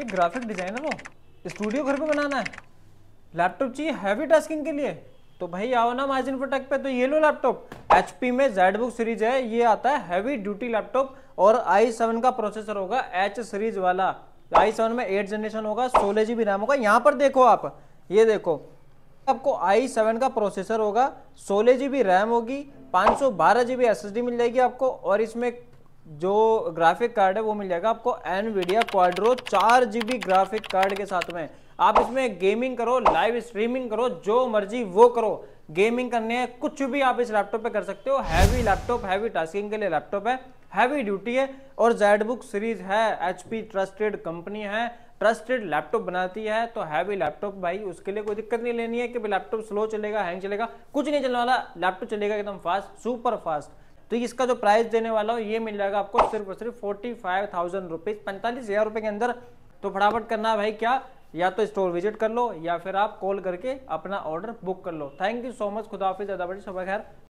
एक graphic design है वो स्टूडियो घर पे बनाना है लैपटॉप चाहिए हैवी टास्किंग के लिए तो भाई आओ ना मार्जिन प्रोटेक्ट पे तो ये लो लैपटॉप एच में जेड बुक सीरीज है ये आता है हैवी ड्यूटी लैपटॉप और आई सेवन का प्रोसेसर होगा एच सीरीज वाला आई सेवन में एट जनरेशन होगा सोलह जी रैम होगा यहाँ पर देखो आप ये देखो आपको आई सेवन का प्रोसेसर होगा सोलह जी रैम होगी पाँच सौ मिल जाएगी आपको और इसमें जो ग्राफिक कार्ड है वो मिल जाएगा आपको एनवीडिया क्वाड्रो चार जीबी ग्राफिक कार्ड के साथ में आप इसमें गेमिंग करो लाइव स्ट्रीमिंग करो जो मर्जी वो करो गेमिंग करने है कुछ भी आप इस लैपटॉप पे कर सकते हो हैवी लैपटॉप हैवी टास्किंग के लिए लैपटॉप है हैवी ड्यूटी है और जेडबुक सीरीज है एचपी ट्रस्टेड कंपनी है ट्रस्टेड लैपटॉप बनाती है तो हैवी लैपटॉप भाई उसके लिए कोई दिक्कत नहीं लेनी है कि लैपटॉप स्लो चलेगा हैंग चलेगा कुछ नहीं चलने वाला लैपटॉप चलेगा एकदम फास्ट सुपर फास्ट तो इसका जो प्राइस देने वाला हो ये मिल जाएगा आपको सिर्फ और सिर्फ फोर्टी फाइव थाउजेंड रुपीज़ पैंतालीस हज़ार रुपए के अंदर तो फटाफट करना है भाई क्या या तो स्टोर विजिट कर लो या फिर आप कॉल करके अपना ऑर्डर बुक कर लो थैंक यू सो मच खुदाफिज अदाबड़ी सब खैर